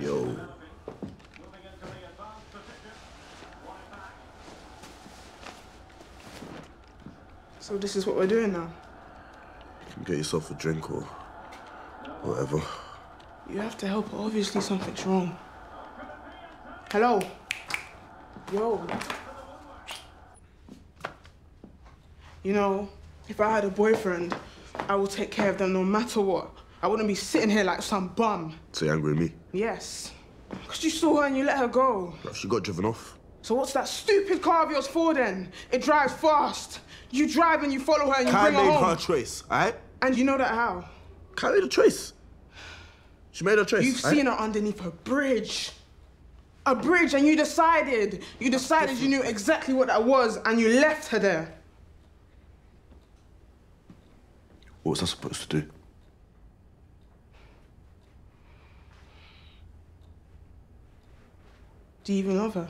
Yo. So this is what we're doing now? You can get yourself a drink or whatever. You have to help. Obviously something's wrong. Hello? Yo. You know, if I had a boyfriend, I will take care of them no matter what. I wouldn't be sitting here like some bum. So you angry with me? Yes. Because you saw her and you let her go. she got driven off. So what's that stupid car of yours for then? It drives fast. You drive and you follow her and you Kai bring her home. Kai made her trace, all right? And you know that how? Kai made a trace. She made her trace. You've right? seen her underneath a bridge. A bridge and you decided. You decided you knew exactly what that was and you left her there. What was I supposed to do? Do you even love her?